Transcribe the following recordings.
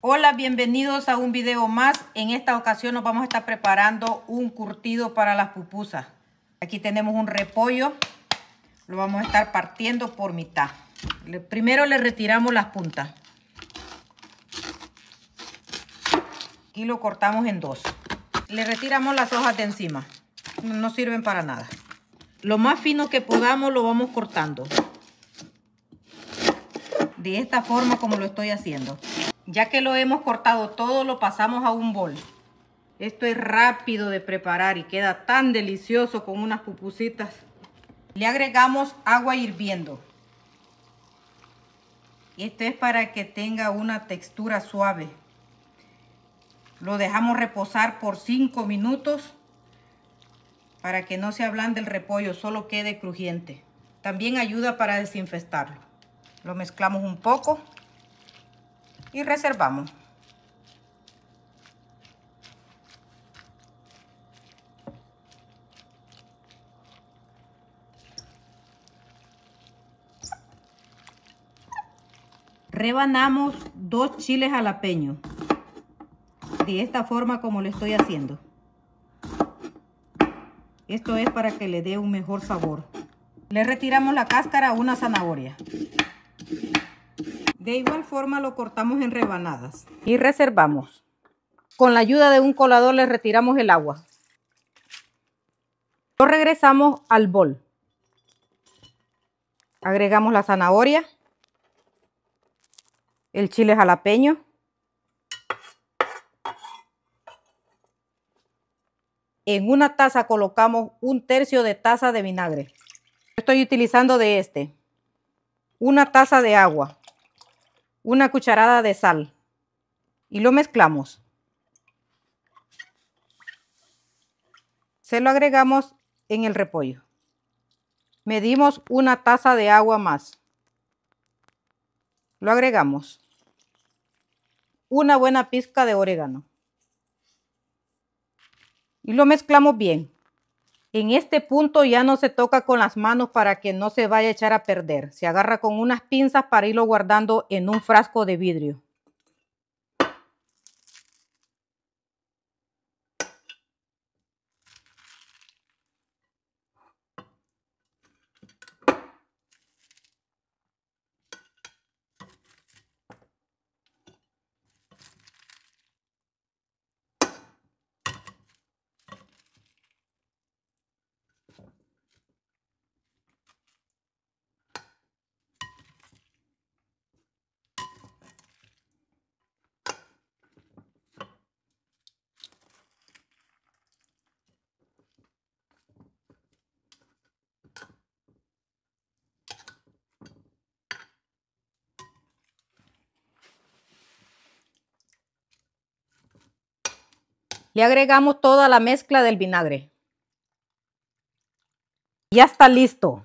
Hola, bienvenidos a un video más. En esta ocasión nos vamos a estar preparando un curtido para las pupusas. Aquí tenemos un repollo. Lo vamos a estar partiendo por mitad. primero le retiramos las puntas. Y lo cortamos en dos. Le retiramos las hojas de encima. no sirven para nada. Lo más fino que podamos lo vamos cortando. De esta forma como lo estoy haciendo. Ya que lo hemos cortado todo, lo pasamos a un bol. Esto es rápido de preparar y queda tan delicioso con unas pupusitas. Le agregamos agua hirviendo. Esto es para que tenga una textura suave. Lo dejamos reposar por 5 minutos para que no se ablande el repollo, solo quede crujiente. También ayuda para desinfestarlo. Lo mezclamos un poco y reservamos. Rebanamos dos chiles jalapeños. De esta forma como lo estoy haciendo. Esto es para que le dé un mejor sabor. Le retiramos la cáscara a una zanahoria. De igual forma lo cortamos en rebanadas. Y reservamos. Con la ayuda de un colador le retiramos el agua. Lo regresamos al bol. Agregamos la zanahoria, el chile jalapeño, En una taza colocamos un tercio de taza de vinagre. Estoy utilizando de este. Una taza de agua una cucharada de sal y lo mezclamos. Se lo agregamos en el repollo. Medimos una taza de agua más. Lo agregamos. Una buena pizca de orégano. Y lo mezclamos bien. En este punto ya no se toca con las manos para que no se vaya a echar a perder. Se agarra con unas pinzas para irlo guardando en un frasco de vidrio. Le agregamos toda la mezcla del vinagre. Ya está listo.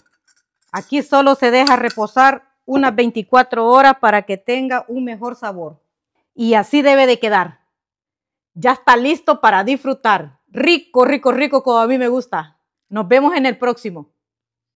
Aquí solo se deja reposar unas 24 horas para que tenga un mejor sabor. Y así debe de quedar. Ya está listo para disfrutar. Rico, rico, rico como a mí me gusta. Nos vemos en el próximo.